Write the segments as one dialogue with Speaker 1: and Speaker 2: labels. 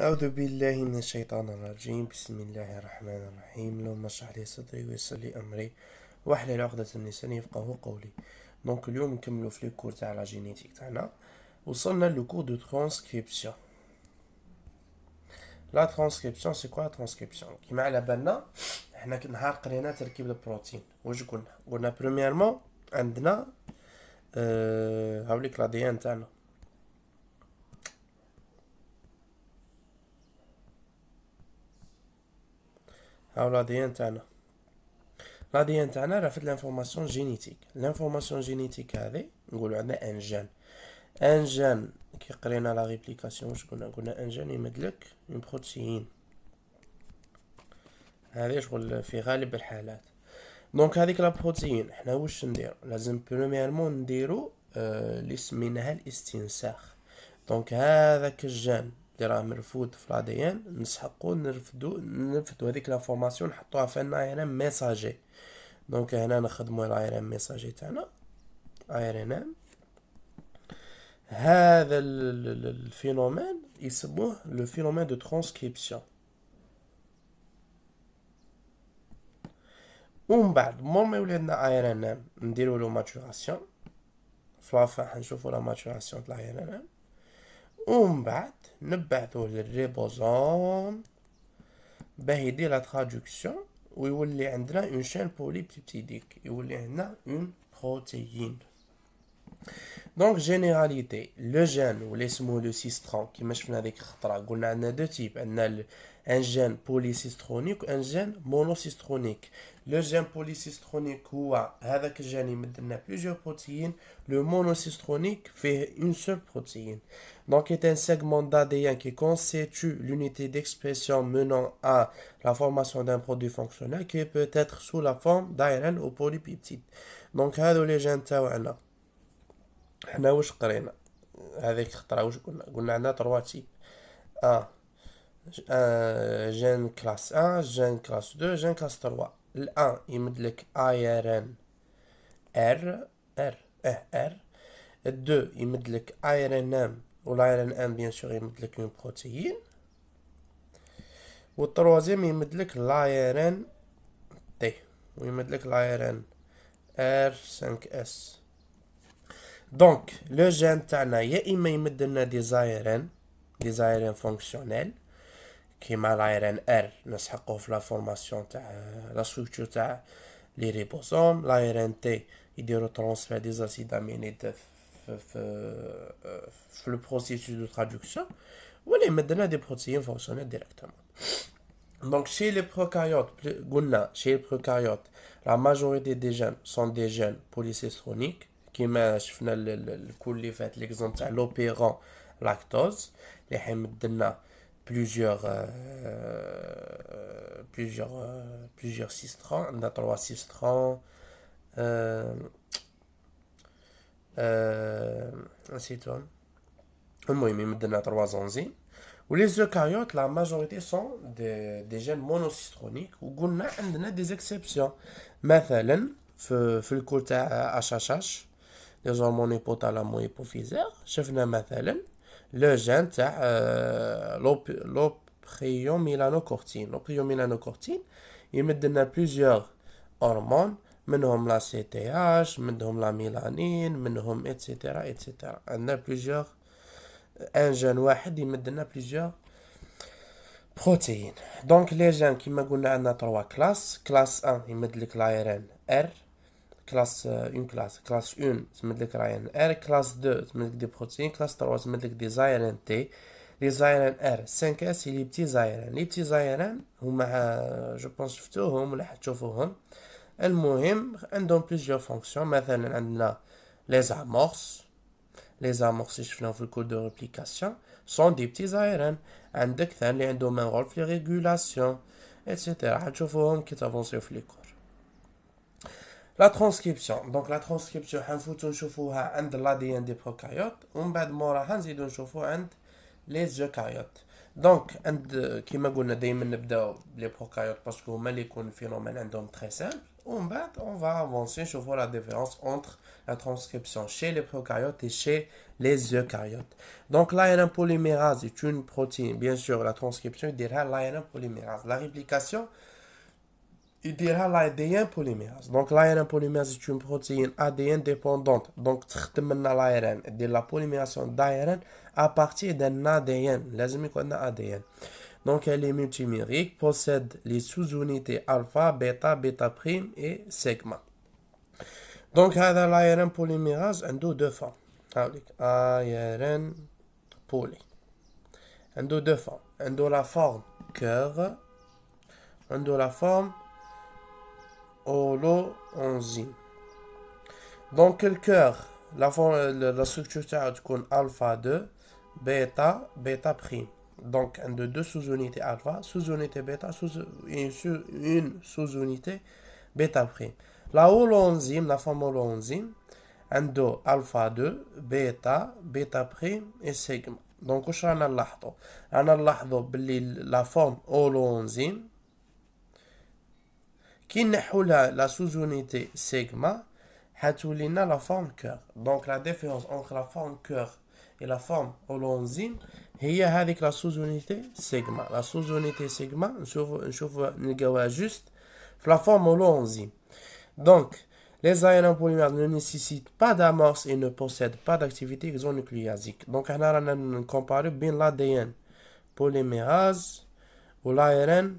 Speaker 1: أعوذ بالله من الشيطان الرجيم بسم الله الرحمن الرحيم اللهم اشرح لي صدري ويسر لي أمري واحلل عقدة من لساني يفقهوا قولي دونك اليوم نكملو في الكور تاع لا جينيتيك تاعنا وصلنا لكور دو ترانسكريبسيون لا ترانسكريبسيون سي كوا ترانسكريبسيون كيما على بالنا حنا نهار قرينا تركيب البروتين واش قلنا قلنا بروميرمون عندنا آه، هاوليك لا دي ان تاعنا هاو لاديان تاعنا لاديان تاعنا راه فيت لانفورماسيون جينيتيك لانفورماسيون جينيتيك هذه نقولوا عندنا ان جان ان جان كي قرينا لا ريبليكاسيون واش قلنا قلنا ان جان يمدلك اون بروتيين هذه شغل في غالب الحالات دونك هذيك لا بروتيين حنا واش ندير لازم بريميرمون نديرو آه سميناها منها الاستنساخ دونك هذاك الجان اللي راه مرفوض في لاديان نسحقو نرفدو نرفدو هذيك فورماسيون نحطوها في ان اي ام ميساجي دونك هنا نخدمو الاي ام ميساجي تاعنا اي ام هذا الفينومين يسموه لو فينومين دو ترانسكريبسيون ومن بعد مور ما يولي عندنا اي ان ام نديرو لو ماتوراسيون فلافا حنشوفو لا ماتوراسيون تاع ار ان ام ومن بعد نبعثوه للريبوزوم باه يدير لا ترادكسيون ويولي عندنا اون شين بوليبتيديك يولي عندنا اون بروتيين دونك جينيراليتي لو جين ولي سمو لو سيسترون كيما شفنا هذيك الخطره قلنا عندنا دو تيب عندنا un gène polycystronique un gène monocystronique. Le gène polycystronique, ou ah, avec gène, qui plusieurs protéines. Le monocystronique fait une seule protéine. Donc, c'est un segment d'ADN qui constitue l'unité d'expression menant à la formation d'un produit fonctionnel qui peut être sous la forme d'ARN ou polypeptide. Donc, c'est le gène TAWANA. Nous avons trois types. جين كلاس 1 جين كلاس 2 جين كلاس 3 الان يمد لك اي ار ان ار ار اه ار الدو يمد لك ان ام ان ام بيان سور يمد لك اون بروتيين والتروازيام يمد لك ان تي ويمد لك ان ار 5 اس دونك لو جين تاعنا يا اما يمد لنا ديزايرن ديزايرن فونكسيونيل qui mal à R la formation la structure des ribosomes. la R il T transfert des acides aminés dans le processus de traduction. Voilà, mais des protéines protéines fonctionnent directement. Donc chez les procaryotes, chez procaryotes, la majorité des gènes sont des gènes polycistroniques qui mènent fait le l'acolyfe l'exemple de l'opérant lactose, les piments Plusieurs cistrons, on a trois cistrons, ainsi de suite. On peut trois en Les eucaryotes, la majorité sont des gènes monocistroniques, où nous avons des exceptions. Par exemple, le culte HHH, les hormones hypothalames et Je chez nous, par exemple, لو جين تاع لوبريوميلانوكورتين لوبريوميلانوكورتين يمد لنا بليزيوغ هرمون منهم لا سي تي اش منهم لا ميلانين منهم ايتترا ايتترا عندنا بليزيوغ ان جين واحد يمد لنا بليزيوغ بروتيين دونك لي جين كيما قلنا عندنا تروا كلاس كلاس 1 يمدلك لايرين ار كلاس اون كلاس كلاس اون تمدلك لك راين ار كلاس دو تمدلك لك دي بروتين كلاس تروا تمدلك لك دي زايران تي لي زايران ار 5 اس هي لي بتي زايران لي بتي زايران هما جو بونس شفتوهم ولا حتشوفوهم المهم عندهم بليزيور فونكسيون مثلا عندنا لي زامورس لي زامورس شفناهم في الكود دو ريبليكاسيون سون دي بتي زايران عندك ثاني عندهم ان رول في ريغولاسيون اتسيتيرا حتشوفوهم كي تافونسيو في لي كور la transcription donc la transcription on faut on شوفوها عند les des prokaryotes et ben d'abord on zido نشوفو عند les eucaryotes donc and comme on قلنا commencer par les prokaryotes parce que homa un koun phénomène عندهم très simple on va avancer voir la différence entre la transcription chez les prokaryotes et chez les eucaryotes donc là il une polymérase c'est une protéine bien sûr la transcription il dirha la polymérase la réplication il dira l'ADN polymérase. Donc l'ARN polymérase est une protéine ADN dépendante. Donc traitement l'ARN, de la polymération d'ARN à partir d'un ADN. Laissez-moi ADN. Donc elle est multimérique, possède les sous-unités alpha, bêta, bêta prime et sigma. Donc l'ARN polymérase en deux formes. ARN poly. en deux formes. deux la forme cœur. deux la forme holoenzime la la la la structure est تكون alpha 2 bêta bêta prime. donc de deux sous-unités alpha, sous-unité bêta, sous une, sous-unité bêta prime. La holoenzyme, la forme un de alpha 2 bêta, bêta prime et sigma. Donc on رانا la forme holoenzyme qui la, la sous-unité sigma, Hatoulina la forme cœur. Donc la différence entre la forme cœur et la forme holonzine, est avec la sous-unité sigma. La sous-unité sigma, on juste la forme holonzine. Donc, les ARN polymères ne nécessitent pas d'amorce et ne possèdent pas d'activité exonucléasique. Donc, on a comparé bien l'ADN polymérase ou l'ARN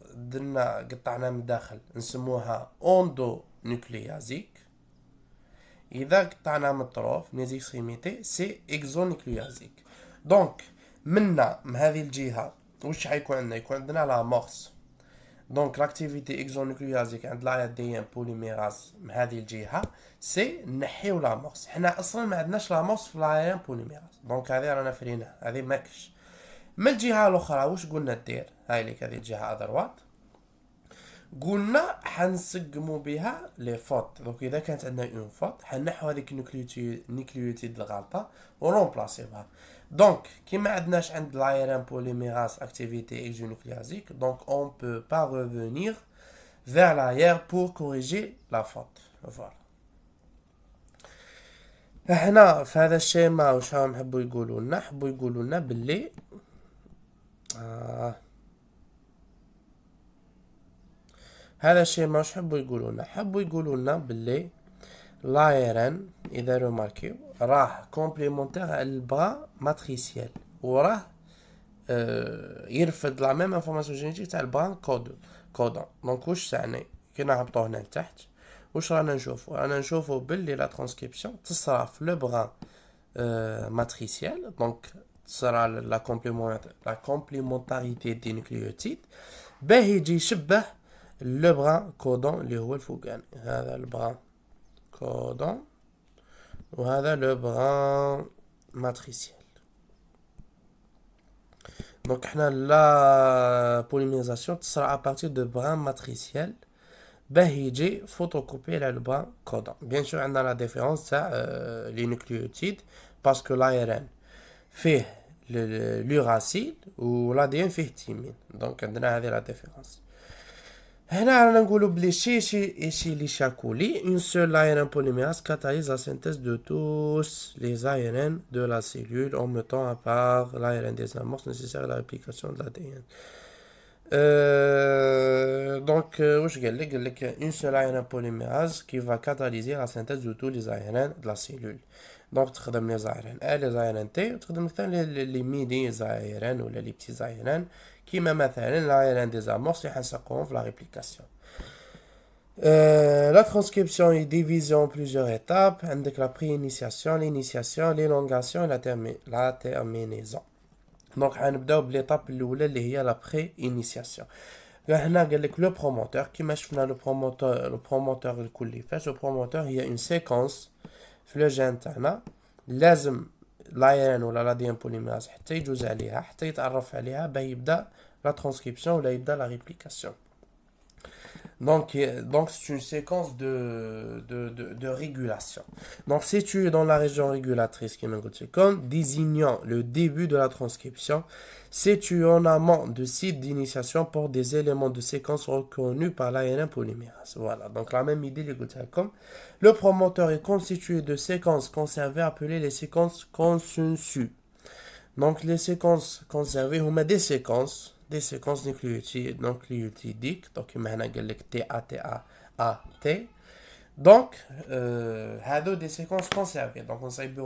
Speaker 1: درنا قطعناه من الداخل نسموها اوندو نوكليازيك اذا قطعناه من الطروف من سيميتي سي اكزو نوكليازيك دونك منا من هذه الجهه واش حيكون عندنا يكون عندنا لا مورس دونك لاكتيفيتي اكزو نوكليازيك عند لا دي ان بوليميراز من هذه الجهه سي نحيو مورس حنا اصلا ما عندناش مورس في لا بوليميراز دونك هذه رانا فرينا هذه ماكش من الجهه الاخرى واش قلنا دير هاي اللي كذي الجهه اذروات قلنا حنسقمو بها لي فوت دونك اذا كانت عندنا اون فوت حنحو هذيك النيكليوتيد نيكليوتيد الغلطه ونومبلاسيوها دونك كي ما عندناش عند ام بوليميراس اكتيفيتي اكزونوكليازيك دونك اون بو با ريفونير فير لاير بور كوريجي لا فوت فوالا هنا في هذا الشيما واش راهم يحبوا يقولوا لنا يحبوا يقولوا لنا باللي آه. هذا الشيء ما حبوا يقولوا لنا حبوا يقولوا لنا باللي لايرن اذا روماركيو راه كومبليمونتير البغا ماتريسيال وراه آه، يرفض لا ميم انفورماسيون جينيتيك تاع البغا كود كودون دونك واش يعني كي نهبطو هنا لتحت واش رانا نشوفو رانا نشوفو باللي لا ترانسكريبسيون تصرا في لو بغا آه ماتريسيال دونك sera la, complément, la complémentarité des nucléotides. Ben, il le bras codant, le wolfogan. Le brin codant, le bras matriciel. Donc, la polymérisation sera à partir de brin matriciel. faut recouper le bras codant. Bien sûr, on a la différence, ça, euh, les nucléotides, parce que l'ARN fait L'uracide ou l'ADN fait donc Donc, la différence. la différence. ديفيرونس هنا بلي شي ARN polymérase catalyse la synthèse de tous les ARN de la cellule en mettant à part l'ARN des amorces nécessaires à la réplication de l'ADN. Euh, donc, euh, je قال une seule ARN polymérase qui va catalyser la synthèse de tous les ARN de la cellule. دونك تخدم لي زايران ا لي زايران تي وتخدم ثاني لي ميني زايران ولا لي بتي زايران كيما مثلا زايران دي زامورس اللي حنسقوهم في لا ريبليكاسيون لا la transcription ديفيزيون divisée ايتاب عندك étapes, avec la pré-initiation, لا تيرمي لا تيرمينيزون دونك حنبداو بليتاب Donc, on هي la pré-initiation. هنا قال لك لو بروموتور كيما شفنا لو بروموتور لو بروموتور الكل فاش لو بروموتور هي اون سيكونس في لوجان تاعنا لازم لايان ولا لا ديامبوليماز حتى يجوز عليها حتى يتعرف عليها باه يبدا لا ترانسكريبسيون ولا يبدا لا ريبليكاسيون Donc, donc c'est une séquence de, de, de, de, régulation. Donc, située dans la région régulatrice qui est comme désignant le début de la transcription Situé en amont de site d'initiation pour des éléments de séquence reconnus par l'ARN polymérase. Voilà, donc la même idée, les comme Le promoteur est constitué de séquences conservées appelées les séquences consensues. Donc les séquences conservées, on met des séquences, des séquences nucléotides, nucléotidiques, donc maintenant TA, t A, T. Donc, euh, des séquences conservées. Donc on sait bien,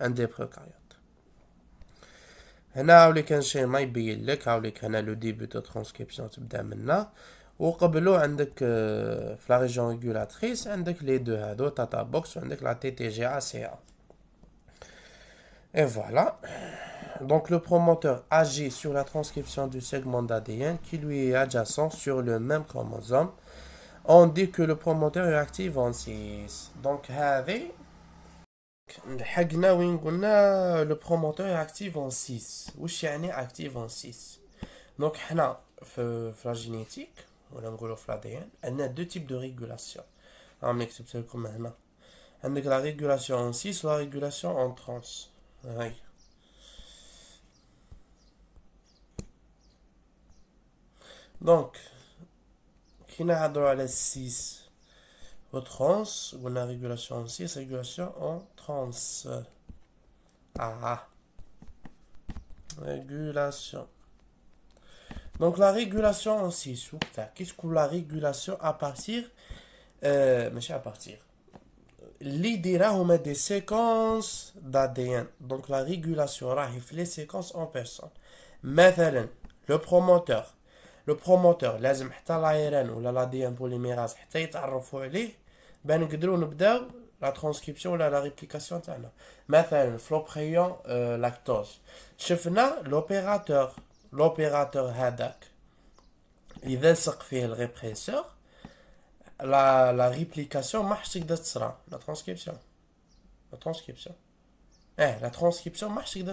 Speaker 1: عند البروكاريوت هنا عاولي كان شي ما يبين لك عاولي هنا لو ديبي دو ترانسكريبسيون تبدا منا وقبلو عندك في لا ريجون ريغولاتريس عندك لي دو هادو تاتا بوكس وعندك لا تي تي جي ا سي ا Et voilà. Donc le promoteur agit sur la transcription du segment d'ADN qui lui est adjacent sur le même chromosome. On dit que le promoteur est actif en 6. Donc, le promoteur est actif en 6 ou le chien est actif en 6. Donc, il y a deux types de régulation. Il y a la régulation en 6 ou la régulation en trans. Donc, qui a la régulation en 6 trans, ou la régulation en 6, régulation en trans. Ah, ah. Régulation. Donc la régulation en 6, qu'est-ce que la régulation à partir euh, à partir. L'idée là, on met des séquences d'ADN. Donc la régulation, là, les séquences en personne. mais le promoteur. Le promoteur, لازم حتى l'ARN ou l'ADN polymérase, حتى يتعرفوا عليه ben nous la transcription ou la réplication تاعنا مثلا euh, lactose lactose. l'opérateur l'opérateur Hadak, il سق répresseur. la la réplication marche de sera la transcription la transcription eh, la transcription marche de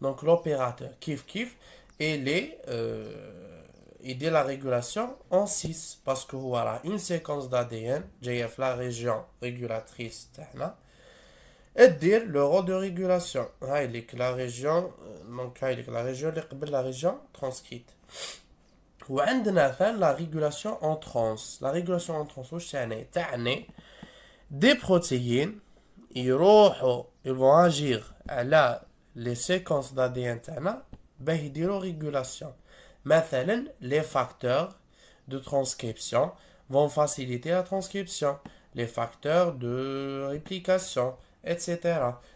Speaker 1: donc l'opérateur kif kif et les euh, dit la régulation en 6 parce que voilà une séquence d'ADN JF la région régulatrice et dire le rôle de régulation ah, il est que la région euh, donc ah, il est que la région la région transcrite ou la régulation en trans la régulation en trans c'est des protéines ils vont agir à les séquences d'ADN la ben, régulation Maintenant, les facteurs de transcription vont faciliter la transcription, les facteurs de réplication, etc.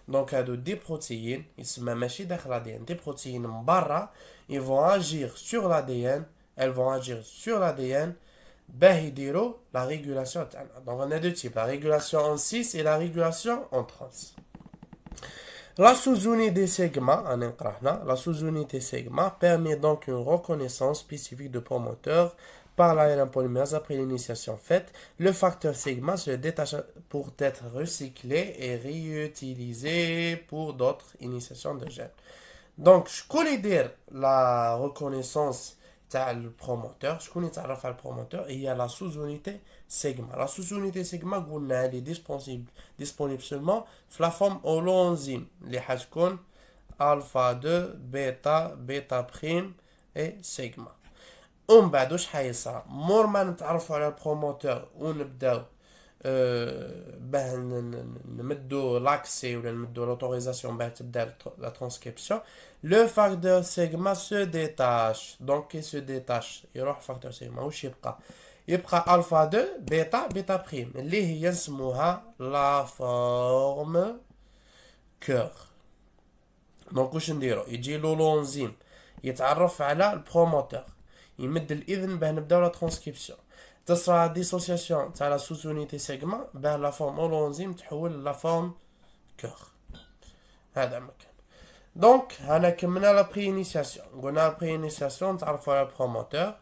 Speaker 1: Donc, des protéines, ils se l'ADN, des protéines barra, ils vont agir sur l'ADN, elles vont agir sur l'ADN, la régulation. Donc, on a deux types, la régulation en 6 et la régulation en trans. La sous-unité sigma la sous-unité permet donc une reconnaissance spécifique de promoteur par polymérase après l'initiation faite. Le facteur sigma se détache pour être recyclé et réutilisé pour d'autres initiations de gènes. Donc, je connais dire la reconnaissance le promoteur, je connais le promoteur et il y a la sous-unité sigma. La sous-unité sigma, elle est disponible, disponible seulement sous la forme holonzyme. Les haskun, alpha 2, beta, beta prime et sigma. On va dire que ça, on va dire le promoteur, on va mettre l'accès ou l'autorisation ben, de la transcription, le facteur sigma se détache. Donc, il se détache. Il y a le facteur sigma. Où est يبقى الفا 2 بيتا بيتا بريم اللي هي نسموها لا فورم كور دونك واش نديرو يجي لو لونزيم يتعرف على البروموتور يمد الاذن باه نبداو لا ترانسكريبسيون تصرع ديسوسياسيون تاع لا سوزونيتي سيغما باه لا فورم لونزيم تحول لا فورم كور هذا مكان دونك هنا كملنا لا بري انيسياسيون قلنا بري انيسياسيون تعرفوا على البروموتور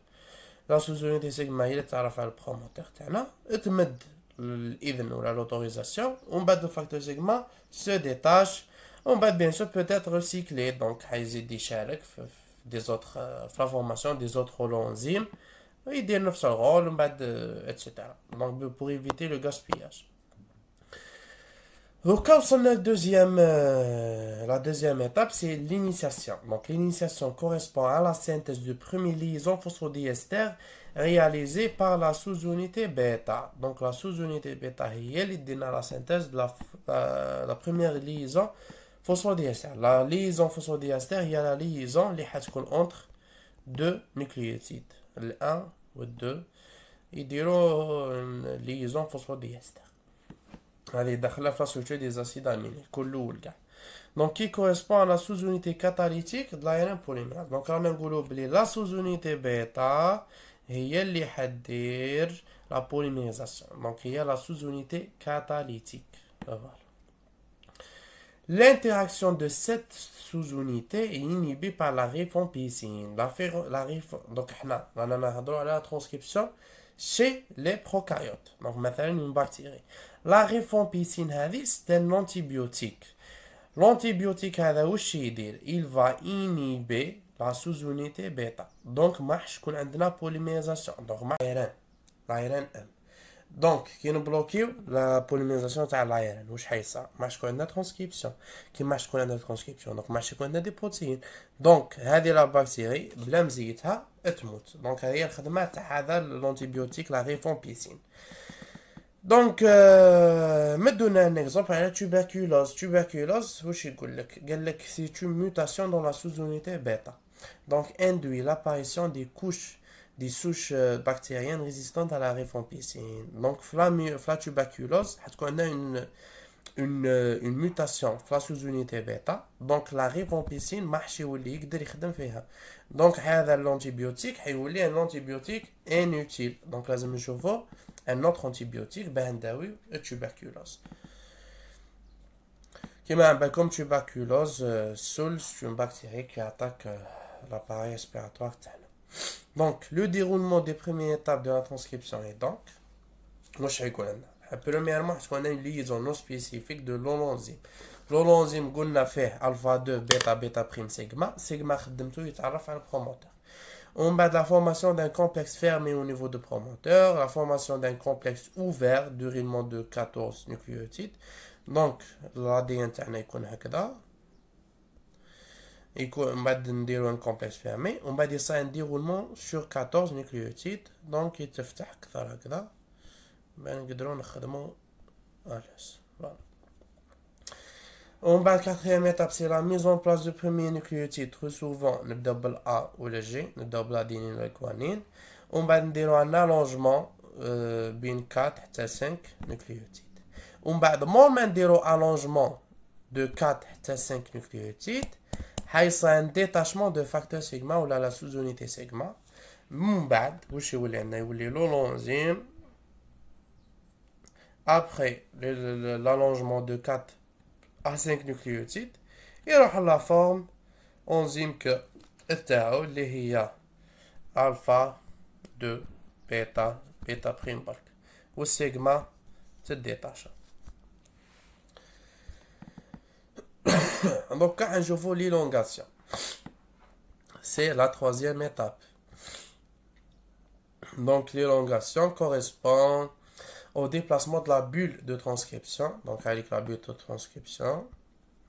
Speaker 1: لاسوسيونيتي سيغما هي اللي تعرف على البروموتور تاعنا تمد الاذن ولا لوتوريزاسيون ومن بعد الفاكتور سيغما سو ديتاش ومن بعد بيان سور بوتيت ريسيكلي دونك حيزيد يشارك في دي زوتر في لا دي زوتر لونزيم انزيم يدير نفس الغول ومن بعد اتسيتيرا دونك بور ايفيتي لو غاسبياج le deuxième, euh, la deuxième étape, c'est l'initiation. Donc, l'initiation correspond à la synthèse du premier liaison phosphodiester réalisé par la sous-unité bêta. Donc, la sous-unité bêta, elle dans la synthèse de la, euh, première liaison phosphodiester. La liaison phosphodiester, il y a la liaison entre deux nucléotides, le 1 ou le 2, et une liaison phosphodiester la dans la tuer des acides aminés donc qui correspond à la sous-unité catalytique de l'ARN polymérase donc on un groupe que la sous-unité bêta et il y a la polymérisation donc il y a la sous-unité catalytique L'interaction de cette sous-unité est inhibée par la rifampicine. La, rif... Donc, on a la transcription chez les prokaryotes. Donc, مثلا une bactérie. La rifampicine c'est un antibiotique. L'antibiotique هذا Il va inhiber la sous-unité bêta. Donc, qu'on a de la polymérisation. Donc, l'ARN. عيران. Donc, qui nous bloque la polymérisation de la ça. transcription, qui est transcription. Donc, masqué au Donc, la bactérie blème Donc, il y a l'antibiotique, la rifampicine. Donc, euh, me donner un exemple, la tuberculose. Tuberculose, c'est une mutation dans la sous-unité bêta. Donc, induit l'apparition des couches des souches euh, bactériennes résistantes à la rifampicine. Donc, flatuberculose, on a une, une, euh, une mutation, la sous-unité bêta. Donc, la rifampicine, marche ou l'igder, Donc, l'antibiotique, il un antibiotique inutile. Donc, là, je un autre antibiotique, ben, tuberculose. Ben, comme tuberculose, euh, seul, c'est une bactérie qui attaque l'appareil respiratoire. Donc, le déroulement des premières étapes de la transcription est donc, Premièrement, on a une liaison non spécifique de l'enzyme. L'enzyme, on a fait alpha 2, bêta, bêta prime, sigma. Sigma, c'est un promoteur. On bat la formation d'un complexe fermé au niveau de promoteur, la formation d'un complexe ouvert déroulement de 14 nucléotides. Donc, l'ADN, on là et qu'on va un complexe fermé, on va dire ça un déroulement sur 14 nucléotides, donc il est fait ben, on va on va quatrième étape, c'est la mise en place du premier nucléotide, très souvent le double A ou le G, le double adénine ou le guanine. On va un allongement, euh, 4 à 5 nucléotides. On va dire un allongement de 4 à 5 nucléotides. Il y a un détachement de facteur sigma ou de sous unité sigma. Après l'allongement de 4 à 5 nucléotides, il y a la forme, on que c'est alpha 2, beta beta' prime. le sigma se détache. Donc, quand je vois l'élongation, c'est la troisième étape. Donc, l'élongation correspond au déplacement de la bulle de transcription. Donc, avec la bulle de transcription,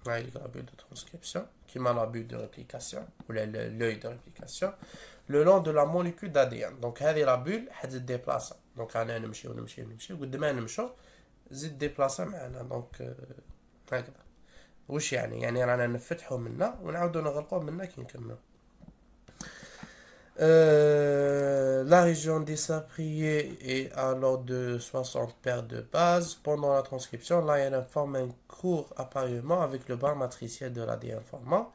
Speaker 1: la bulle de transcription, qui m'a la bulle de réplication, ou l'œil de réplication, le long de la molécule d'ADN. Donc, elle est la bulle, elle se déplace. Donc, elle est un mouchou, un mouchou, un mouchou, un demain, un mouchou, un donc un la région des Sapriers est l'ordre de 60 paires de bases. Pendant la transcription, l'ADN forme un court appareillement avec le bar matriciel de l'ADN formant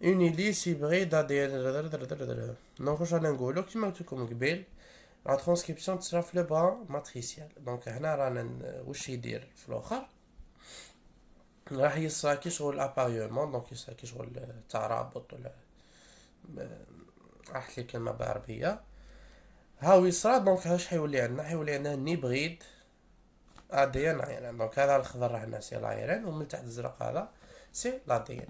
Speaker 1: une hélice hybride d'ADN. Donc, la transcription sera le bar matriciel. Donc, on a راح كي شغل اباريومون دونك كي شغل الترابط ولا راح آه، لي كلمة بالعربية هاو يصرا دونك واش حيولي عندنا حيولي عندنا نيبغيد ا دي ان عيران دونك هذا الخضر راه هنا سي العيران ومن تحت الزرق هذا سي لا دي ان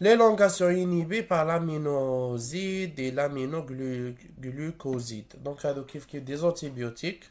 Speaker 1: L'élongation inhibée par l'aminozide et l'aminoglucoside. دونك هادو كيف كيف دي زونتيبيوتيك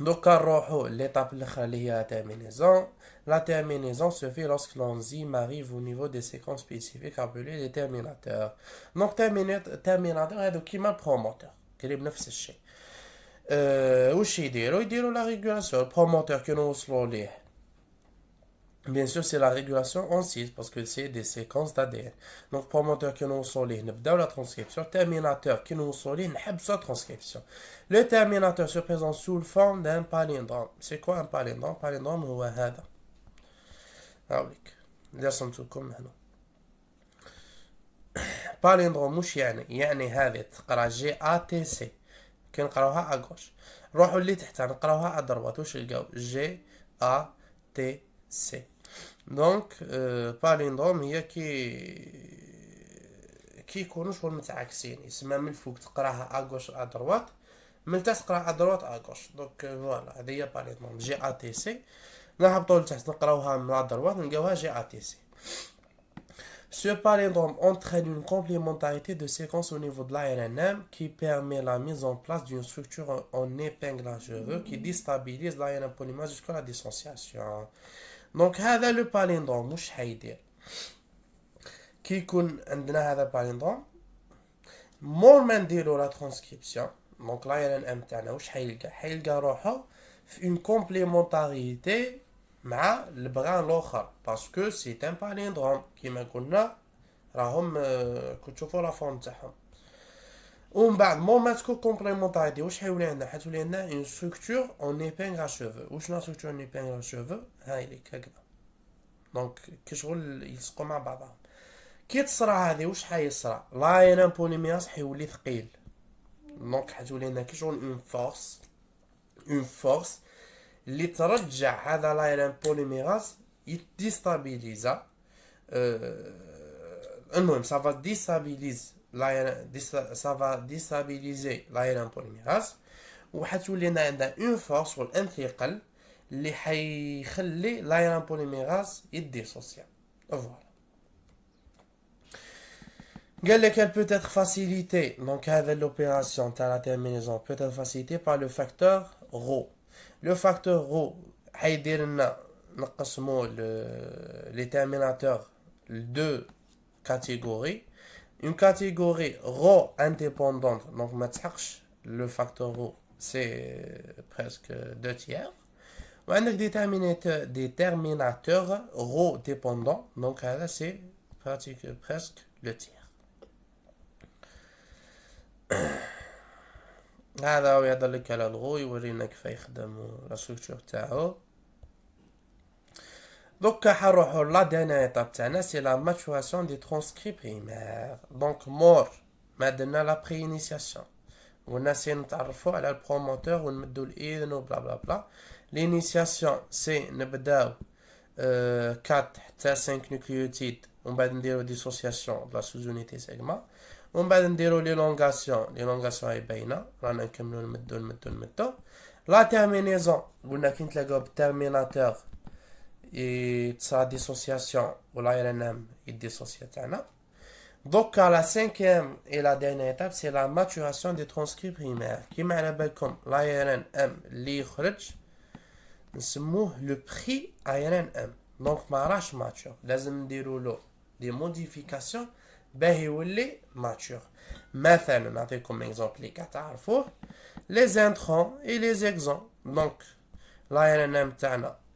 Speaker 1: Donc, quand l'étape la terminaison. La terminaison se fait lorsque l'enzyme arrive au niveau des séquences spécifiques appelées les terminateurs. Donc, terminateur est qui est le promoteur. Euh, où diront ils diront la régulation. Le promoteur que nous avons Bien sûr, c'est la régulation en 6 parce que c'est des séquences d'ADN. Donc, promoteur qui nous sont les la transcription, terminateur qui nous sont la transcription. Le terminateur se présente sous la forme d'un palindrome. C'est quoi un palindrome Palindrome ou un hada. هاوليك رسمتكم هنا Palindrome, مش يعني يعني هذه تقرا g a à gauche. Qui nous نروحو اللي تحتها نقراوها à à droite. G-A-T-C. C. دونك باليندروم هي كي كيكونوا شغل متعاكسين يسمى من الفوق تقراها اغوش ادروات من تحت تقراها ادروات اغوش دونك فوالا هذه هي باليندروم جي ا تي سي نهبطوا لتحت نقراوها من ادروات نلقاوها جي ا تي سي Ce palindrome entraîne une complémentarité de séquences au niveau de l'ARNM qui permet la mise en place d'une structure en épingle à cheveux qui déstabilise l'ARN polymère jusqu'à la dissociation. دونك هذا لو باليندروم واش حيدير كي يكون عندنا هذا باليندروم مور ما نديرو لا ترانسكريبسيون دونك لا ان ام تاعنا واش حيلقى حيلقى روحو في اون كومبليمونتاريتي مع البغان الاخر باسكو سي ان باليندروم كيما قلنا راهم كتشوفوا لا فورم تاعهم ومن بعد مون ماسكو كومبليمونتار هادي واش حيولي عندنا حتولي عندنا اون ستركتور اون ايبينغ شوفو لا ستركتور اون ايبينغ شوفو هاي ليك هكذا دونك كشغل يلصقو مع بعضهم كي تصرى هادي واش حيصرى لاين بوليميراز حيولي ثقيل دونك حتولي عندنا كشغل اون فورس اون فورس اللي ترجع هذا لاين بوليميراز يديستابيليزا أه المهم سافا ديستابيليز ça va déstabiliser l'ARN polymérase. Ou il y a une force ou un l'intrigal qui va faire l'ARN polymérase et dissocier. Voilà. Elle peut être facilité donc avec l'opération de la terminaison, peut être facilité par le facteur Rho. Le facteur Rho, nous les terminateurs de catégorie. Une catégorie Rho indépendante, donc ma Mathaksh, le facteur Rho, c'est presque 2 tiers. On un déterminateur Rho dépendant, donc ah là c'est presque 2 tiers. Alors, on va dans le cas de Rho, on va aller dans la structure de Rho. Donc, la dernière étape, c'est la maturation des transcrits primaires. Donc, mort, maintenant la préinitiation. On a c'est le promoteur, on met blablabla. L'initiation, c'est 4 5 euh, nucléotides, on va dire dissociation de la sous-unité segment. On va dire l'élongation, l'élongation est bien, on a on le La terminaison, on a un terminateur et sa dissociation ou l'ARNM il dissociée donc la cinquième et la dernière étape c'est la maturation des transcrits primaires qui rappelé comme l'ARNM اللي le prix ARNM donc ma mature لازم moi dire des modifications il est mature مثلا comme exemple les كتعرفوه les intrants et les exons donc l'ARNM تاعنا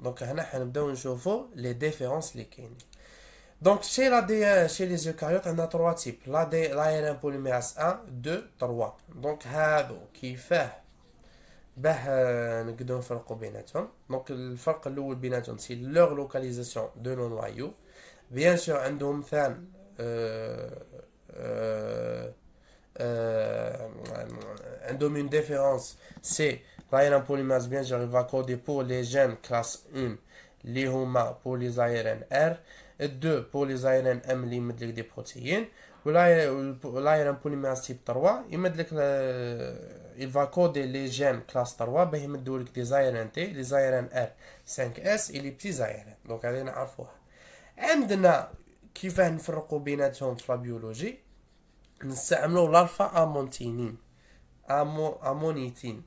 Speaker 1: دونك هنا حنبداو نشوفو لي ديفيرونس لي كاينين دونك شي لا دي شي لي زوكاريوت عندنا 3 تيب لا دي لا بوليميراس 1 2 3 دونك هادو كيفاه باه نقدروا نفرقوا بيناتهم دونك الفرق الاول بيناتهم سي لوغ لوكاليزاسيون دو لو نوايو بيان سور عندهم ثان أه أه أه عندهم اون ديفيرونس سي Ryan Polymas bien, j'arrive à coder pour les gènes classe 1, les huma pour les ARNR, 2 pour les ARNM اللي يمد لك دي بروتيين والايرن بوليماز تيب 3 يمد لك il va coder les gènes classe 3 باه يمدولك لك دي زايرن تي لي زايرن ار 5 اس اي لي بتي زايرن دونك هذه نعرفوها عندنا كيفاه نفرقوا بيناتهم في البيولوجي نستعملوا الالفا امونتينين امو امونيتين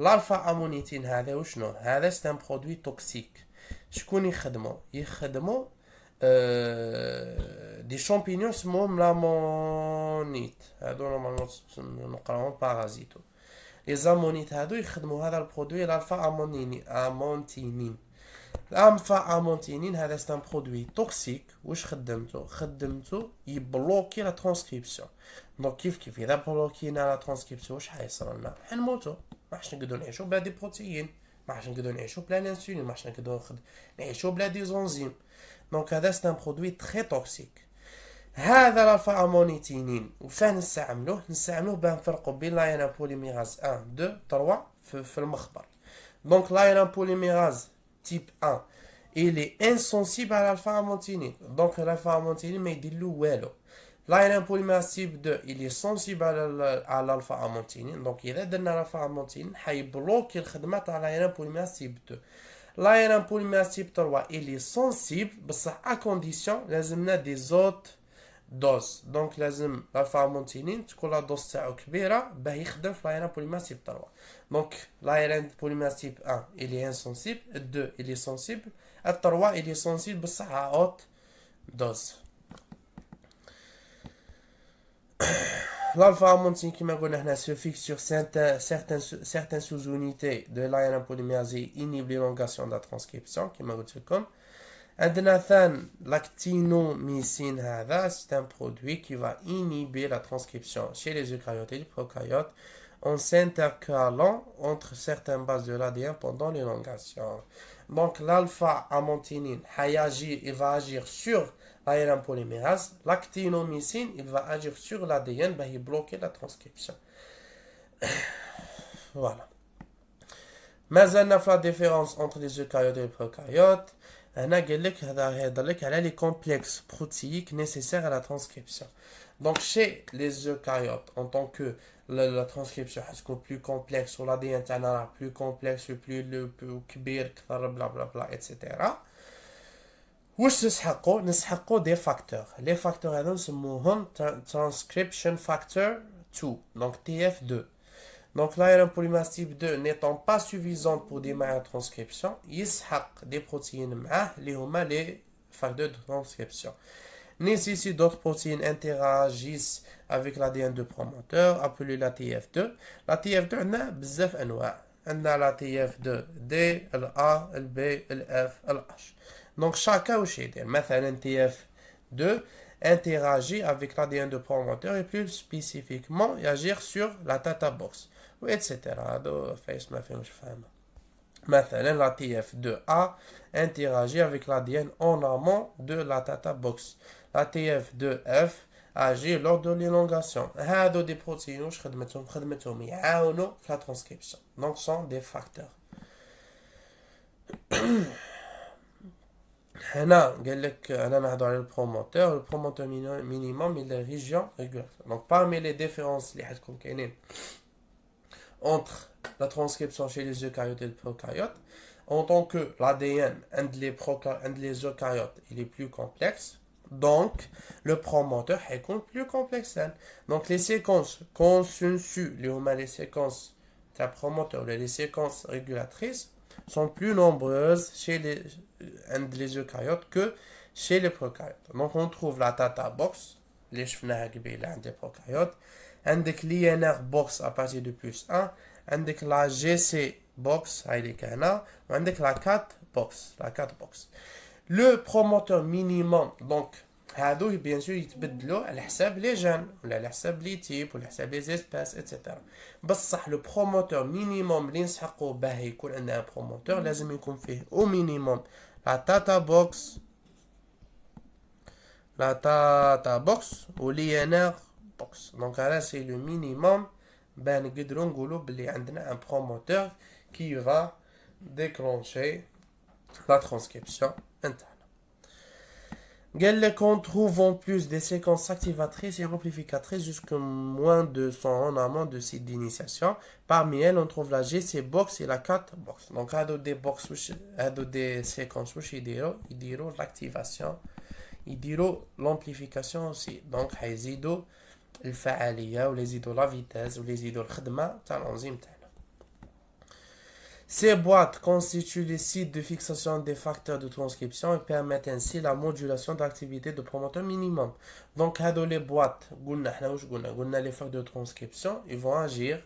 Speaker 1: الالفا امونيتين هذا وشنو هذا سان برودوي توكسيك شكون يخدمو يخدمو أه دي شامبينيون سموهم لامونيت هادو نورمالمون نقراهم بارازيتو لي زامونيت هادو يخدمو هذا البرودوي الالفا امونيني امونتينين الالفا امونتينين هذا سان برودوي توكسيك واش خدمتو خدمتو يبلوكي لا ترانسكريبسيون دونك كيف كيف اذا بلوكينا لا ترانسكريبسيون واش حيصرالنا حنموتو ما حش a un بلا دي بروتيين ما بلا بلا دي دونك هذا سي برودوي تري توكسيك 1 2 3 في, المخبر دونك 1 il est insensible à lalpha Donc lalpha ما لايرين بوليماسيب دو إلي اللي سونسيب على على امونتينين دونك اذا درنا الألفا امونتينين حيبلوكي الخدمه تاع لايرين بوليماسيب دو 2 لايرين بوليماز تيب 3 اللي سونسيب بصح ا كونديسيون لازمنا دي زوت دوز دونك لازم الألفا امونتينين تكون لا دوز تاعو كبيره باه يخدم في لايرين بوليماسيب تروا 3 دونك لايرين بوليماسيب تيب 1 اللي انسونسيب 2 اللي سونسيب 3 اللي سونسيب بصح ا اوت دوز l'alpha amontinine qui m'a se fixe sur certaines, certaines sous-unités de polymérase inhibe l'élongation de la transcription qui m'a comme Adenathan l'actinomycine c'est un produit qui va inhiber la transcription chez les eucaryotes et les procaryotes en s'intercalant entre certaines bases de l'ADN pendant l'élongation. Donc l'alpha-amontinine, va agir sur aérien polymérase, l'actinomycine, il va agir sur l'ADN, ben, il bloque la transcription. voilà. Mais y a la différence entre les eucaryotes et les prokaryotes. On a dit les complexes protéiques nécessaires à la transcription. Donc, chez les eucaryotes, en tant que la, transcription est plus complexe, ou l'ADN la plus complexe, plus le plus, bla bla etc. Nous avons facteurs facteurs facteurs. Les sont les نسموهم Transcription Factor 2 donc tf 2 Donc un type 2 n'étant pas suffisante pour démarrer la transcription, Il a des protéines qui les les facteurs de transcription. Nécessite si, d'autres protéines interagissent avec l'ADN de promoteur, appelé la TF2. La TF2 a بزاف انواع. عندنا la TF2 D, A, B, F, H. Donc, chacun chez shader. Maintenant, tf 2 interagit avec l'ADN de promoteur et plus spécifiquement agir sur la box, etc. Maintenant, la TF2A interagit avec l'ADN en amont de la box. La TF2F agit lors de l'élongation. Ah, des protéines, ah, oh, la transcription. Donc, sont des facteurs. هنا قال لك انا promoteur على promoteur البروموتور مينيموم من لا ريجيون donc parmi les différences les حتكون entre la transcription chez les eucaryotes et les prokaryotes en tant que l'ADN عند les عند les eucaryotes il est plus complexe donc le promoteur est plus complexe hein. donc les séquences consensues les séquences les séquences promoteur les séquences régulatrices sont plus nombreuses chez les un que chez les prokaryotes. Donc on trouve la Tata box, les is un des box à partir de plus 1, un la GC box, un des la 4 box, la 4 box. Le promoteur minimum, donc, bien sûr, il peut l'eau, les jeunes ou les types, les les espèces, etc. Mais le promoteur minimum, bah, il a un promoteur, mm. il au minimum la Tata Box, la Tata Box ou l'INR Box. Donc là, c'est le minimum. Ben un promoteur qui va déclencher la transcription interne qu'on trouve en plus des séquences activatrices et amplificatrices jusqu'à moins de 100 en amont de site d'initiation. Parmi elles, on trouve la GC Box et la 4 Box. Donc, à des box, des séquences, il diront l'activation, il diront l'amplification aussi. Donc, il y ou les ido la vitesse, les idées, le khidma, l'enzyme. Ces boîtes constituent les sites de fixation des facteurs de transcription et permettent ainsi la modulation d'activité de promoteur minimum. Donc, les boîtes, les facteurs de transcription, ils vont agir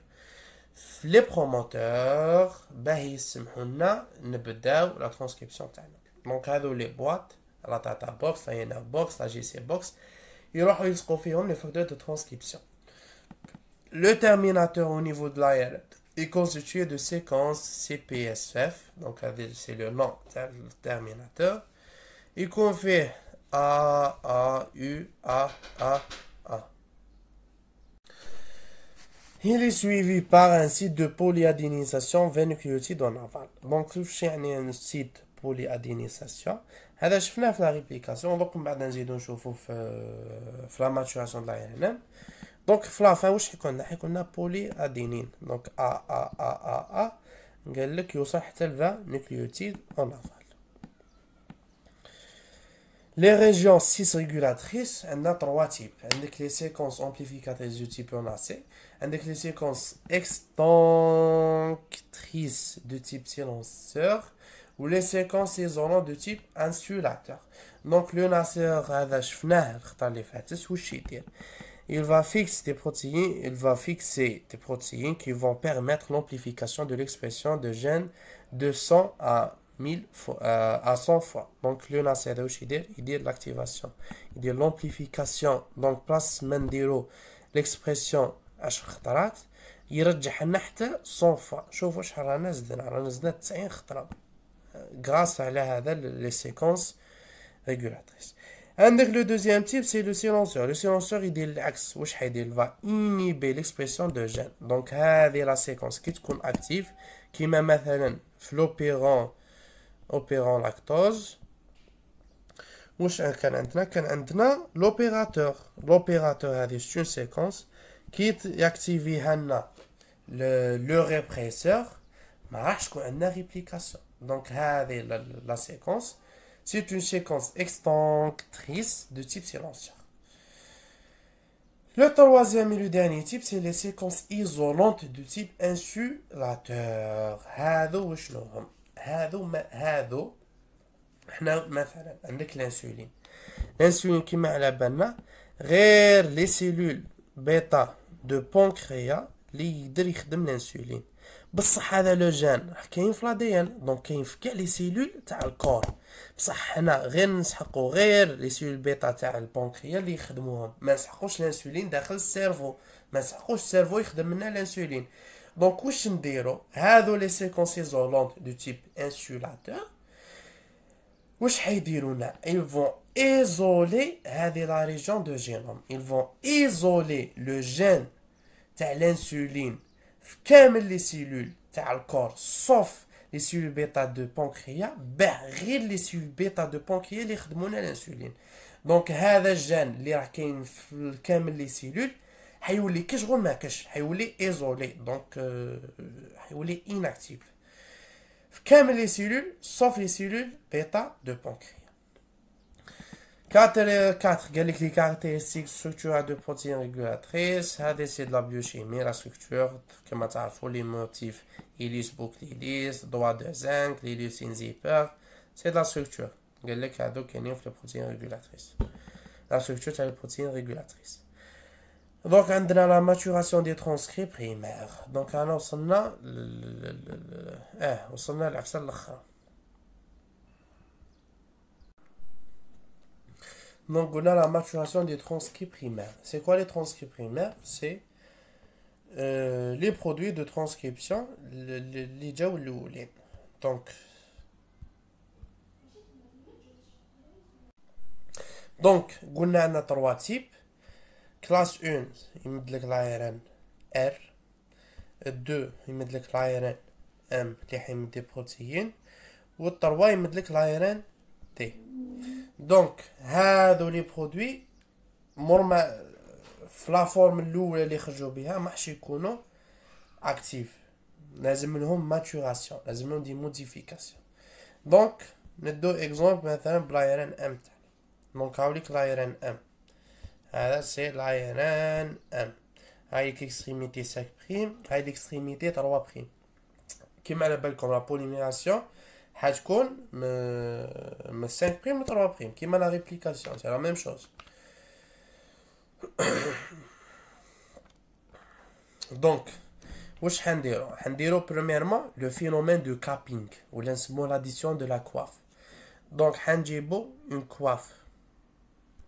Speaker 1: les promoteurs, ils vont la transcription Donc, les boîtes, la Tata Box, la Yena Box, la GC Box, vont vont les facteurs de transcription. Le terminateur au niveau de l'IRT est constitué de séquences CPSF, donc c'est le nom terminateur, et qu'on fait A, A, U, A, A, A. Il est suivi par un site de polyadénisation vénucléotide en aval. Donc, je suis un site polyadénisation. هذا شفناه في la réplication. Donc, بعد نزيدو نشوفو في, في la maturation de l'ARN. Donc, dans la fin, qu'est-ce qu'on a On a polyadénine, donc AAAAAA, qui contient 20 nucléotides en aval. Les régions cis-régulatrices ont trois types. Il y a les séquences amplificatrices du type ANC, il les séquences extinctrices du type silencieur, ou les séquences isolantes du type insulateur. Donc, le type qui est le plus important de souci il va fixer des protéines, il va fixer des protéines qui vont permettre l'amplification de l'expression de gènes de 100 à 1000 fois, euh, à 100 fois. Donc le il dit l'activation, il dit l'amplification. Donc place mendiro l'expression il يرجح لنا حتى 100 fois. شوفوا شحال رانا زدنا رانا زدنا 90 خطره غراس على هذا لي سيكونس ريغولاتريس le deuxième type, c'est le silenceur. Le silenceur, il va inhiber l'expression de gène. Donc, c'est la séquence qui est active, qui met, maintenant l'opérant, opérant lactose. l'opérateur. L'opérateur, c'est une séquence qui active le, répresseur, mais a réplication. Donc, c'est la séquence. C'est une séquence extinctrice de type silencieux. Le troisième et le dernier type, c'est les séquences isolantes de type insulateur. l'insuline. L'insuline qui m'a la banna les cellules bêta de pancréas, l'hydrique de l'insuline. بصح هذا لو جين كاين في لادي ان دونك كاين في كاع لي سيلول تاع الكور بصح حنا غير نسحقو غير لي سيلول بيتا تاع البنكريا اللي يخدموهم ما نسحقوش الانسولين داخل السيرفو ما نسحقوش السيرفو يخدم لنا الانسولين دونك واش نديرو هادو لي سيكونس ايزولونت دو تيب انسولاتور واش حيديرونا لنا فون ايزولي isoler هذه لا ريجون دو جينوم ils فون ايزولي لو جين تاع الانسولين Les cellules de l'écor, sauf les cellules bêta de pancréas, sont ben, les cellules bêta de pancréas qui ont l'insuline. Donc, ce genre de cellules, c'est ce les cellules, Ils sont isolés, donc euh, inactifs. Ils sont les cellules sauf les cellules bêta de pancréas. 4 les caractéristiques structurelles de protéines régulatrices, c'est de la biochimie, la structure, comme les motifs hélice, boucle hélice, doigt de zinc, l'hélice zipper, c'est de la structure. les protéines régulatrices. La structure, c'est les protéines régulatrices. Donc, on a la maturation des transcrits primaires. Donc, on a, on a, à l'accès. Donc on a la maturation des transcrits primaires. C'est quoi les transcrits primaires C'est euh, les produits de transcription, les les Donc, donc on a trois types. Classe 1, il met l'ARN R. 2, il met l'ARN M, qui est des protéines. Et 3, il met l'ARN T. دونك هادو لي برودوي مرمى في لا فورم الاولى اللي خرجوا بها ما حش يكونوا اكتيف لازم لهم ماتوراسيون لازم لهم دي موديفيكاسيون دونك ندو اكزومبل مثلا بلاير ان ام تاع دونك هاوليك ان ام هذا سي لاير ان ام هاي ليكستريميتي 5 بريم هاي ليكستريميتي 3 بريم كيما على بالكم لا بوليميراسيون Hadjkone, 5', 3', qui met la réplication. C'est la même chose. Donc, ouch Hendero. Hendero, premièrement, le phénomène de capping, ou l'addition de la coiffe. Donc, Hendero, une coiffe.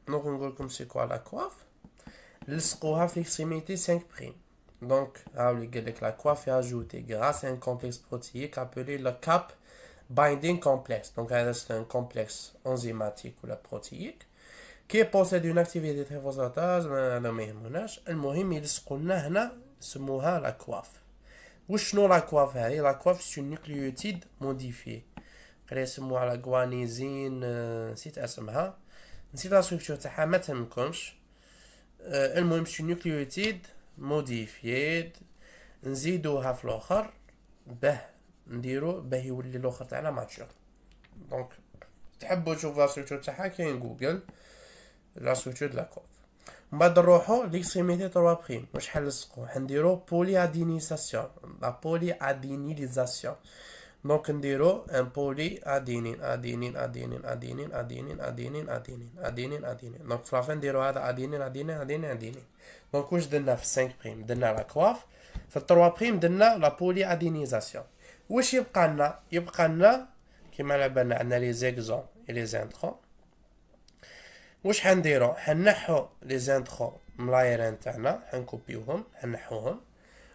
Speaker 1: Donc, on voit comme c'est quoi la coiffe. L'extrémité 5'. Donc, la coiffe est ajoutée grâce à un complexe protéique appelé le cap binding complexe, donc c'est un complexe enzymatique ou la protéique, qui possède une activité tryphosytase ما مهمناش المهم la coiffe هنا la لا كواف وشنو لا كواف C'est لا كواف سي نيوكليوتيد موديفي la يسموها euh, C'est اسمها نسيت تاعها ما le المهم سي nucléotide نديرو باه يولي الاخر تاعنا ماتشور دونك تحبوا تشوف لا تاعها كاين جوجل لا ستركتور دو لا كوف من بعد نروحو ليكسيميتي تروا بريم واش حنلصقو حنديرو بولي ادينيساسيون لا بولي ادينيليزاسيون دونك نديرو ان بولي ادينين ادينين ادينين ادينين ادينين ادينين ادينين ادينين ادينين دونك فلافين نديرو هذا ادينين ادينين ادينين ادينين دونك واش درنا في 5 بريم درنا لا كواف في 3 بريم درنا لا بولي ادينيزاسيون واش يبقى لنا يبقى لنا كيما على بالنا عندنا لي زيكزون لي زانترو واش حنديرو حنحو لي زانترو من لايرين تاعنا حنكوبيوهم حنحوهم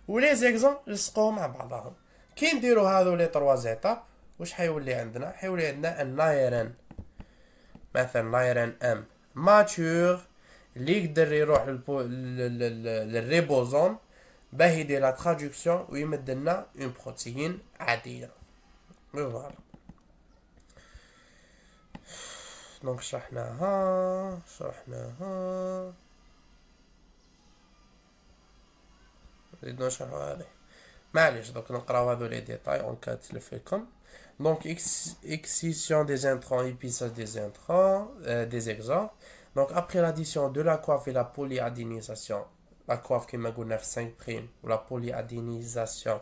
Speaker 1: ولي زيكزون نلصقوهم مع بعضهم كي نديرو هادو لي تروا زيتاب واش حيولي عندنا حيولي عندنا ان لايرين مثلا لايرين ام ماتور اللي يقدر يروح للريبوزوم de la traduction, oui, maintenant une protéine adila. Voilà. Donc, شرحناها شرحناها نريد نشرحوا هذه donc دوك نقراو هذو لي ديتاي اون كا تلف Donc, excision des intrants, épissage des intrants, euh, des exemples. Donc, après l'addition de la coiffe et la polyadénisation la coiffe qui m'a في 5 ou la polyadénisation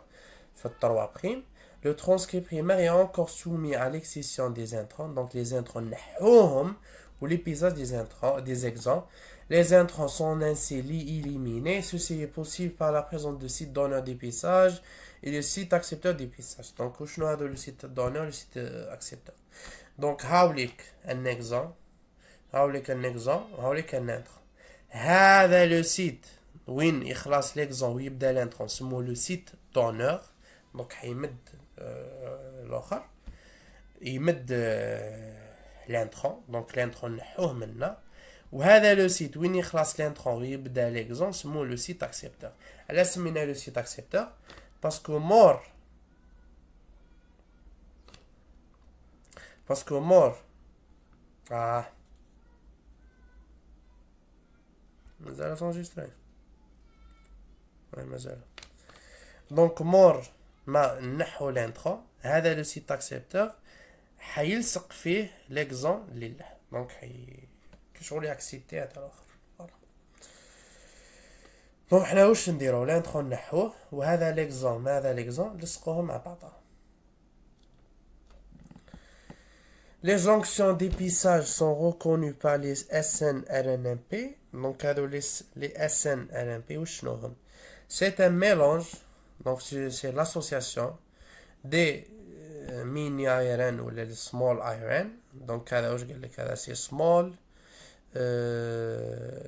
Speaker 1: fait 3 primes. le transcrit primaire est encore soumis à l'excision des intrants donc les intrants ou l'épisode des intrants des exemples les intrants sont ainsi éliminés. Ceci est possible par la présence de sites donneurs d'épissage et de sites accepteurs d'épissage. Donc, nous de le site donneur le site euh, accepteur. Donc, Hawlik, un exemple. Hawlik, un exemple. Hawlik, un intrant. have le site. Output transcript: Ou une classe l'exemple de l'intran, ce mot le site donneur. Donc il met l'or. Il met l'intran. Donc l'intran est là. Ou alors le site, Oui, il classe l'intran, il met l'exemple de l'exemple, ce le site accepteur. À la semaine, le site accepteur. Parce que mort. Parce que mort. Ah. Nous allons s'enregistrer. Donc, mort, ma l'entra, le site accepteur, حيلصق فيه l'exemple لله. Donc, toujours les accepter à hein, l'autre. l'exemple Les jonctions d'épissage sont reconnues par les SNRNP Donc, les SNRNP, ou c'est un mélange, donc c'est l'association des euh, mini IRN ou les small IRN. Donc, je dis que c'est small. Euh,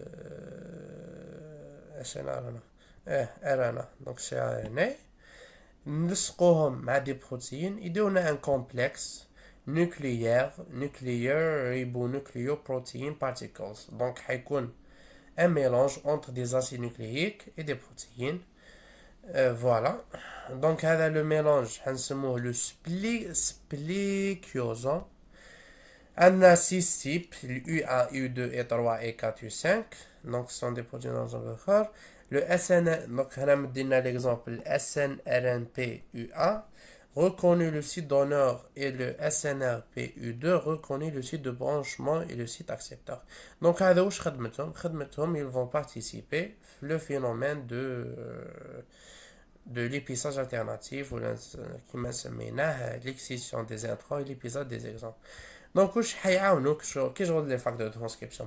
Speaker 1: SNRNA. RNA. Eh, donc, c'est RNA. Nous avons des protéines. Il y a un complexe nucléaire, nucléaire, ribonucléoprotein particles. Donc, il y a un mélange entre des acides nucléiques et des protéines. Euh, voilà. Donc, هذا le mélange, hein, mot le spli un On a U types, a U2, et 3 et 4, U5. Donc, ce sont des protéines dans un Le SN, donc, on a l'exemple SNRNP UA reconnu le site d'honneur et le SNRPU2 reconnu le site de branchement et le site accepteur. Donc, à ils vont participer le phénomène de, euh, de l'épissage alternatif ou l'excision des intrants et l'épissage des exemples. Donc, quest qui que les facteurs de transcription,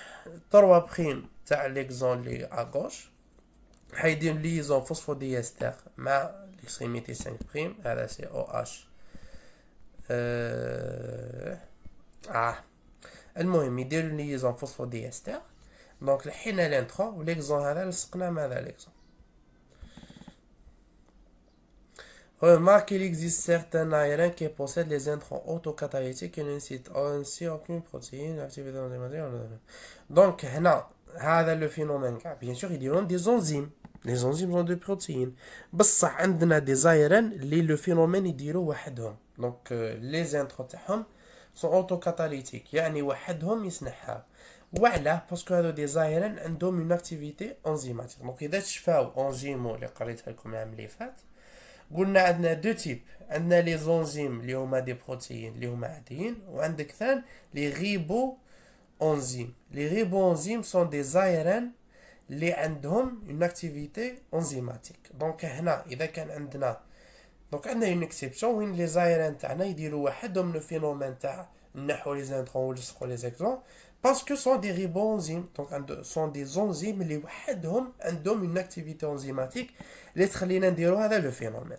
Speaker 1: تروا بخيم تاع ليكزون لي اغوش حايدين ليزون ديستر مع ليكسيميتي 5 بريم على سي او اش اه, آه. المهم يديروا ليزون ديستر دونك لحينا لانتخو وليكزون هذا لصقنا مع ذلك ليكزون Remarque qu'il existe certains aériens qui possèdent les intrants autocatalytiques qui n'incitent ainsi aucune protéine activée dans les matières. Donc, هنا هذا لو فينومين كاع بيان سور يديرون دي زونزيم لي زونزيم زون دو بروتيين بصح عندنا دي زايران لي لو فينومين يديروه وحدهم دونك لي زانترو تاعهم سون اوتو كاتاليتيك يعني وحدهم يسنحها وعلاه باسكو هادو دي زايران عندهم اون اكتيفيتي انزيماتيك دونك اذا تشفاو انزيمو اللي قريتها لكم العام اللي فات قلنا عندنا دو تيب عندنا لي زونزيم اللي هما دي بروتيين اللي هما عاديين وعندك ثان لي غيبو اونزيم لي غيبو اونزيم سون دي زايرن اللي عندهم اون اكتيفيتي انزيماتيك دونك هنا اذا كان عندنا دونك عندنا اون اكسيبسيون وين لي زايرن تاعنا يديروا وحدهم لو فينومين تاع نحو لي زانترون ولصقوا لي زيكزون parce que sont des ribo-enzymes, donc sont des enzymes, les ont une activité enzymatique, les trilinandéroïdes le phénomène.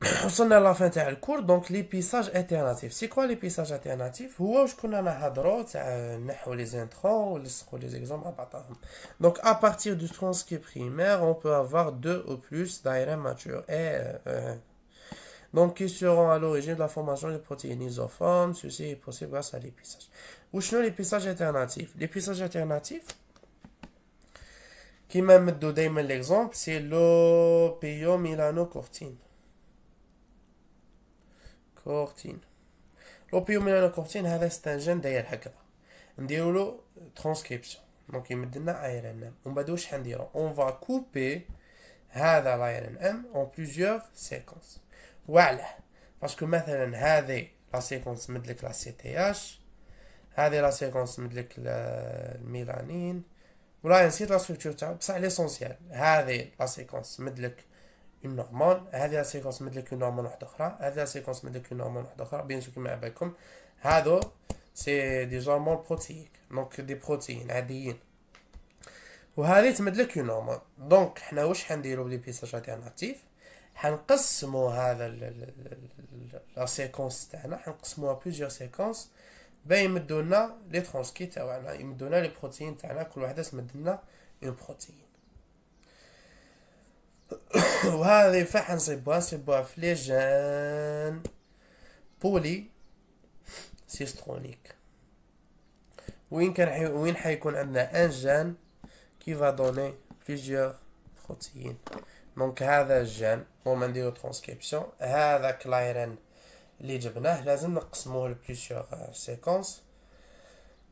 Speaker 1: On s'en à la fin de la cour, donc l'épissage alternatif. C'est quoi l'épissage alternatif Ou les intrants, ou les exemples Donc à partir du transcrit primaire, on peut avoir deux ou plus d'ARM mature et euh, donc qui seront à l'origine de la formation des protéines isoformes. Ceci est possible grâce à l'épissage. Ou sinon, l'épissage alternatif. L'épissage alternatif, qui m'a donné l'exemple, c'est l'opéomélanocortine. Cortine. L'opéomyelano-cortine, c'est un gène d'ailleurs On dit transcription. Donc, il me donne ار on va couper حنديرو اون on va هذا وعله باسكو مثلا هذه لا سيكونس مدلك لا سي تي اش هذه لا سيكونس مدلك الميلانين ولا نسيت لا ستركتور تاعو بصح ليسونسيال هذه لا سيكونس مدلك اون نورمال هذه لا سيكونس مدلك اون نورمال وحده اخرى هذه لا سيكونس مدلك اون نورمال وحده اخرى بيان سو كيما عبالكم هادو سي دي جورمون بروتيك دونك دي بروتيين عاديين وهذه تمدلك اون نورمال دونك حنا واش حنديرو بلي بيساج تاع ناتيف حنقسموا هذا لا سيكونس تاعنا حنقسموها بليزيو سيكونس باه يمدوا لنا لي ترونسكي تاعنا يمدوا لنا لي بروتين تاعنا كل وحده تمد لنا اون بروتين وهذه فاح حنصيبوها نصيبوها في لي جان بولي سيسترونيك وين كان حي... وين حيكون عندنا ان جان كي فا دوني بليزيو بروتين دونك هذا الجام هما نديرو ترانسكريبسيون هذا كلايرن اللي جبناه لازم نقسموه سيكونس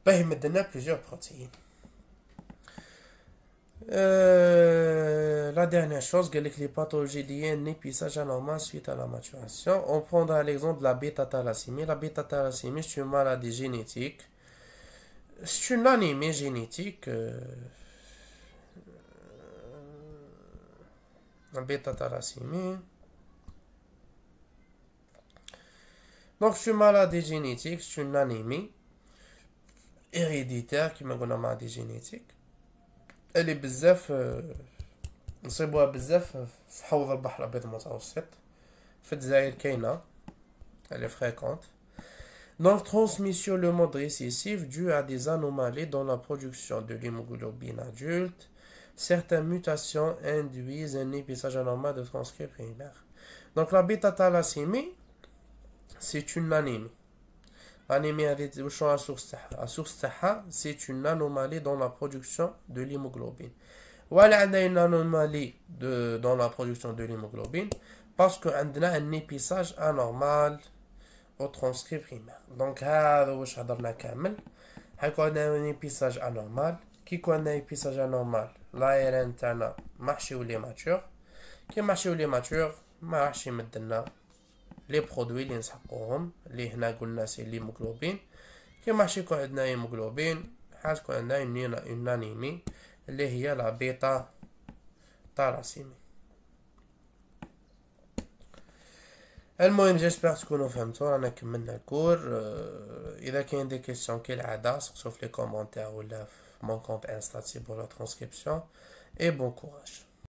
Speaker 1: باه euh, séquences, bah, plusieurs protéines. Euh, la dernière chose, les pathologies liées à normalement, anormal suite à la maturation. On prendra l'exemple de la bêta-thalassémie. La bêta-thalassémie, c'est une maladie génétique. C'est une anémie génétique. Euh, bêta thalassémie Donc, je suis maladie génétique, je suis une anémie héréditaire qui m'a une maladie génétique. Elle est bzaf, نصيبوها بزاف في حوض البحر الابيض المتوسط في الجزائر كاينه elle est fréquente. Donc, transmission le mode récessif due à des anomalies dans la production de l'hémoglobine adulte, certaines mutations induisent un épissage anormal de transcrits primaire. Donc la bêta-thalassémie, c'est une anémie. L'anémie avec à c'est une anomalie dans la production de l'hémoglobine. Voilà, elle a une anomalie dans la production de l'hémoglobine parce qu'on a un épissage anormal au transcript primaire. Donc, la a un épissage anormal. كي كيكون عندنا ايبيساج انورمال ان تاعنا ماشي يولي ماتور كي ماشي يولي ماتور ما راحش يمد لنا لي برودوي اللي نسحقوهم اللي هنا قلنا سي موغلوبين كي ماشي يكون عندنا هيموغلوبين كون عندنا انانيمي اللي هي لا بيتا تاراسيمي المهم جيسبر تكونوا فهمتوا رانا كملنا الكور اذا كاين دي كيسيون كالعاده سقسوا في لي كومونتير ولا في mon compte pour la transcription et bon courage.